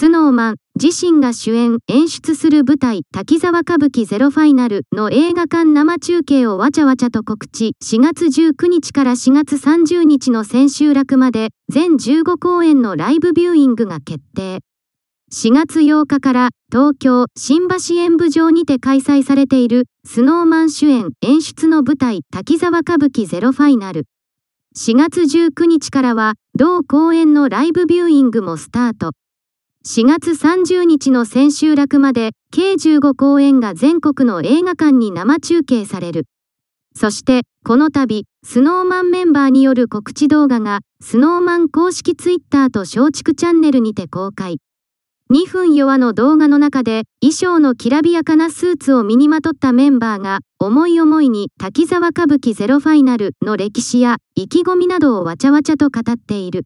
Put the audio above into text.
スノーマン自身が主演演出する舞台滝沢歌舞伎ゼロファイナルの映画館生中継をわちゃわちゃと告知4月19日から4月30日の千秋楽まで全15公演のライブビューイングが決定4月8日から東京新橋演舞場にて開催されているスノーマン主演演出の舞台滝沢歌舞伎ゼロファイナル4月19日からは同公演のライブビューイングもスタート4月30日の千秋楽まで計15公演が全国の映画館に生中継される。そしてこの度、スノーマンメンバーによる告知動画がスノーマン公式ツイッターと松竹チャンネルにて公開。2分弱の動画の中で衣装のきらびやかなスーツを身にまとったメンバーが思い思いに滝沢歌舞伎ゼロファイナルの歴史や意気込みなどをわちゃわちゃと語っている。